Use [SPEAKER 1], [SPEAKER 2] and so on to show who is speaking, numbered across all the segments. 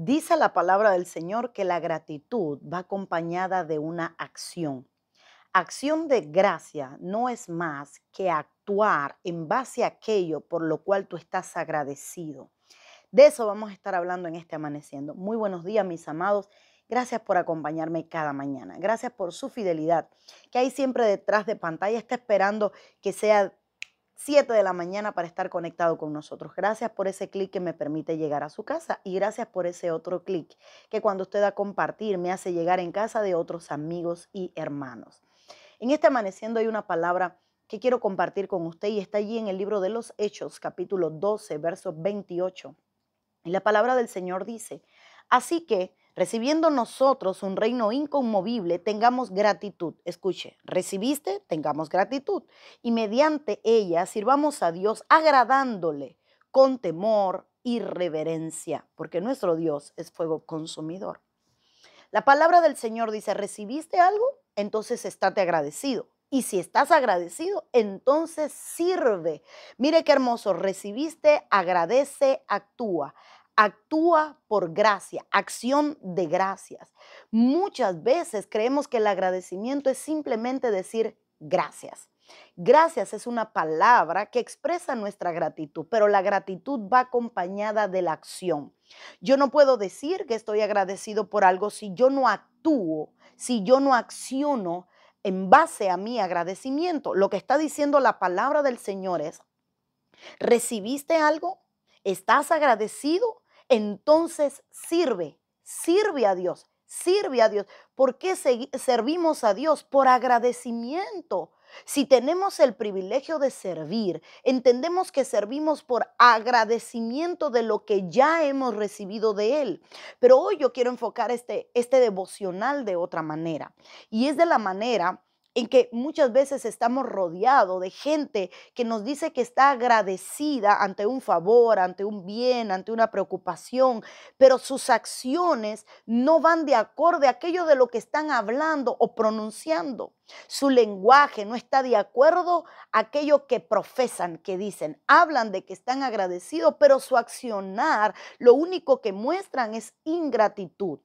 [SPEAKER 1] Dice la palabra del Señor que la gratitud va acompañada de una acción. Acción de gracia no es más que actuar en base a aquello por lo cual tú estás agradecido. De eso vamos a estar hablando en este amaneciendo. Muy buenos días, mis amados. Gracias por acompañarme cada mañana. Gracias por su fidelidad, que hay siempre detrás de pantalla. Está esperando que sea 7 de la mañana para estar conectado con nosotros. Gracias por ese clic que me permite llegar a su casa y gracias por ese otro clic que cuando usted da compartir me hace llegar en casa de otros amigos y hermanos. En este amaneciendo hay una palabra que quiero compartir con usted y está allí en el libro de los Hechos, capítulo 12, verso 28. Y la palabra del Señor dice, así que recibiendo nosotros un reino inconmovible, tengamos gratitud. Escuche, recibiste, tengamos gratitud. Y mediante ella sirvamos a Dios agradándole con temor y reverencia, porque nuestro Dios es fuego consumidor. La palabra del Señor dice, ¿recibiste algo? Entonces estate agradecido. Y si estás agradecido, entonces sirve. Mire qué hermoso, recibiste, agradece, actúa actúa por gracia, acción de gracias. Muchas veces creemos que el agradecimiento es simplemente decir gracias. Gracias es una palabra que expresa nuestra gratitud, pero la gratitud va acompañada de la acción. Yo no puedo decir que estoy agradecido por algo si yo no actúo, si yo no acciono en base a mi agradecimiento. Lo que está diciendo la palabra del Señor es, ¿recibiste algo? ¿Estás agradecido? entonces sirve, sirve a Dios, sirve a Dios. ¿Por qué servimos a Dios? Por agradecimiento. Si tenemos el privilegio de servir, entendemos que servimos por agradecimiento de lo que ya hemos recibido de Él. Pero hoy yo quiero enfocar este, este devocional de otra manera. Y es de la manera en que muchas veces estamos rodeados de gente que nos dice que está agradecida ante un favor, ante un bien, ante una preocupación, pero sus acciones no van de acuerdo a aquello de lo que están hablando o pronunciando. Su lenguaje no está de acuerdo a aquello que profesan, que dicen. Hablan de que están agradecidos, pero su accionar lo único que muestran es ingratitud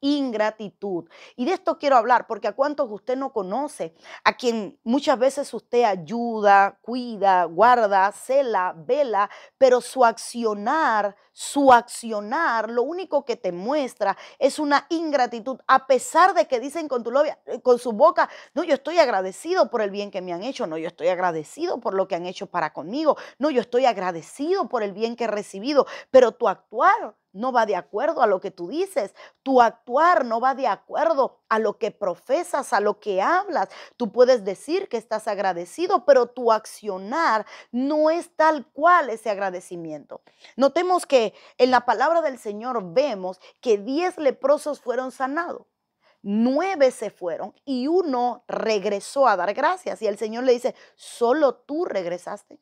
[SPEAKER 1] ingratitud. Y de esto quiero hablar porque a cuántos usted no conoce, a quien muchas veces usted ayuda, cuida, guarda, cela, vela, pero su accionar, su accionar, lo único que te muestra es una ingratitud, a pesar de que dicen con, tu eh, con su boca, no, yo estoy agradecido por el bien que me han hecho, no, yo estoy agradecido por lo que han hecho para conmigo, no, yo estoy agradecido por el bien que he recibido, pero tu actuar no va de acuerdo a lo que tú dices, tu actuar no va de acuerdo a lo que profesas, a lo que hablas. Tú puedes decir que estás agradecido, pero tu accionar no es tal cual ese agradecimiento. Notemos que en la palabra del Señor vemos que diez leprosos fueron sanados nueve se fueron y uno regresó a dar gracias. Y el Señor le dice, solo tú regresaste,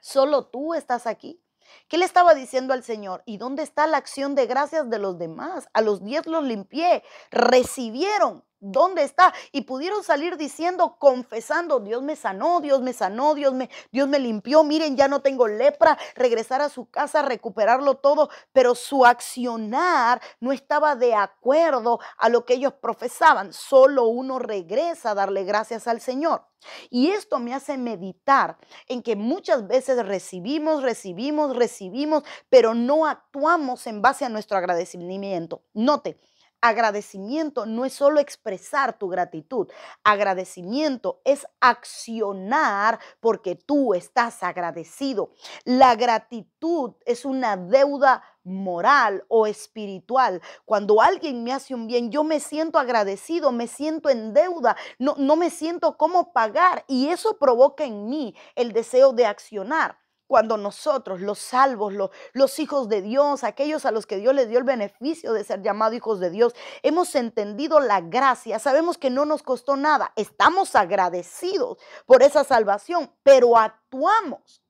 [SPEAKER 1] solo tú estás aquí. ¿Qué le estaba diciendo al Señor? ¿Y dónde está la acción de gracias de los demás? A los diez los limpié, recibieron, ¿Dónde está? Y pudieron salir diciendo, confesando, Dios me sanó, Dios me sanó, Dios me, Dios me limpió, miren, ya no tengo lepra, regresar a su casa, recuperarlo todo, pero su accionar no estaba de acuerdo a lo que ellos profesaban. Solo uno regresa a darle gracias al Señor. Y esto me hace meditar en que muchas veces recibimos, recibimos, recibimos, pero no actuamos en base a nuestro agradecimiento. Note, Agradecimiento no es solo expresar tu gratitud, agradecimiento es accionar porque tú estás agradecido. La gratitud es una deuda moral o espiritual. Cuando alguien me hace un bien, yo me siento agradecido, me siento en deuda, no, no me siento cómo pagar y eso provoca en mí el deseo de accionar cuando nosotros, los salvos, los, hijos de Dios, aquellos a los que Dios les dio el beneficio de ser llamados hijos de Dios, hemos entendido la gracia, sabemos que no nos costó nada, estamos agradecidos por esa salvación, pero actuamos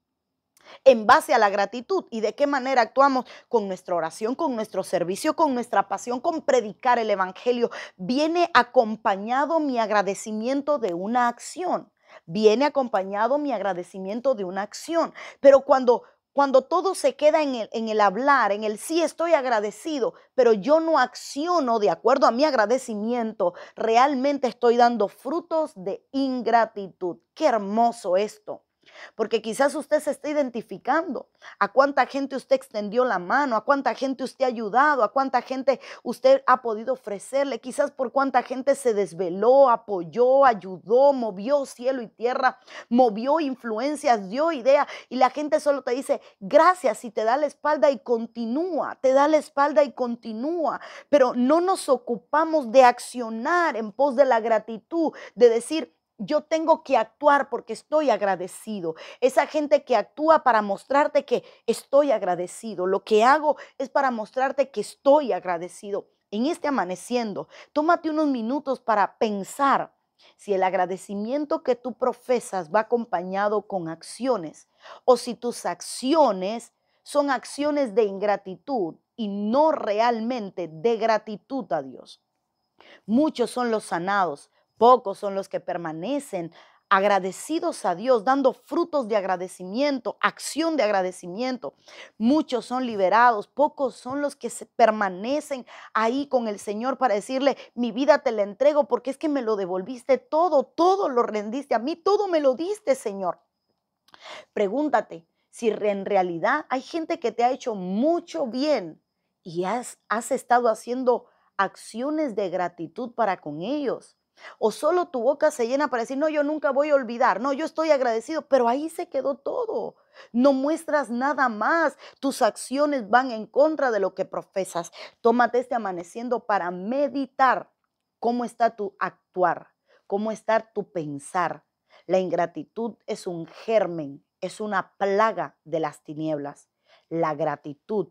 [SPEAKER 1] en base a la gratitud y de qué manera actuamos con nuestra oración, con nuestro servicio, con nuestra pasión, con predicar el Evangelio. Viene acompañado mi agradecimiento de una acción viene acompañado mi agradecimiento de una acción. Pero cuando, cuando todo se queda en el, en el hablar, en el sí estoy agradecido, pero yo no acciono de acuerdo a mi agradecimiento, realmente estoy dando frutos de ingratitud. Qué hermoso esto porque quizás usted se está identificando a cuánta gente usted extendió la mano, a cuánta gente usted ha ayudado, a cuánta gente usted ha podido ofrecerle, quizás por cuánta gente se desveló, apoyó, ayudó, movió cielo y tierra, movió influencias, dio ideas y la gente solo te dice gracias y te da la espalda y continúa, te da la espalda y continúa, pero no nos ocupamos de accionar en pos de la gratitud, de decir, yo tengo que actuar porque estoy agradecido. Esa gente que actúa para mostrarte que estoy agradecido. Lo que hago es para mostrarte que estoy agradecido. En este amaneciendo, tómate unos minutos para pensar si el agradecimiento que tú profesas va acompañado con acciones o si tus acciones son acciones de ingratitud y no realmente de gratitud a Dios. Muchos son los sanados, Pocos son los que permanecen agradecidos a Dios, dando frutos de agradecimiento, acción de agradecimiento. Muchos son liberados, pocos son los que se permanecen ahí con el Señor para decirle, mi vida te la entrego porque es que me lo devolviste todo, todo lo rendiste a mí, todo me lo diste, Señor. Pregúntate si en realidad hay gente que te ha hecho mucho bien y has, has estado haciendo acciones de gratitud para con ellos o solo tu boca se llena para decir, no, yo nunca voy a olvidar, no, yo estoy agradecido, pero ahí se quedó todo. No muestras nada más. Tus acciones van en contra de lo que profesas. Tómate este amaneciendo para meditar cómo está tu actuar, cómo está tu pensar. La ingratitud es un germen, es una plaga de las tinieblas. La gratitud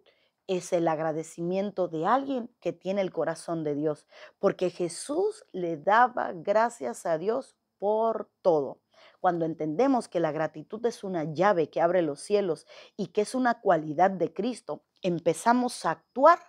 [SPEAKER 1] es el agradecimiento de alguien que tiene el corazón de Dios, porque Jesús le daba gracias a Dios por todo. Cuando entendemos que la gratitud es una llave que abre los cielos y que es una cualidad de Cristo, empezamos a actuar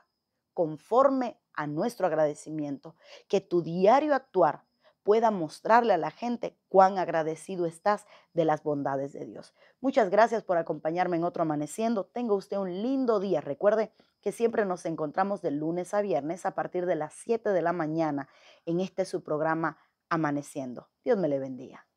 [SPEAKER 1] conforme a nuestro agradecimiento. Que tu diario actuar pueda mostrarle a la gente cuán agradecido estás de las bondades de Dios. Muchas gracias por acompañarme en otro amaneciendo. Tenga usted un lindo día. Recuerde que siempre nos encontramos de lunes a viernes a partir de las 7 de la mañana en este su programa Amaneciendo. Dios me le bendiga.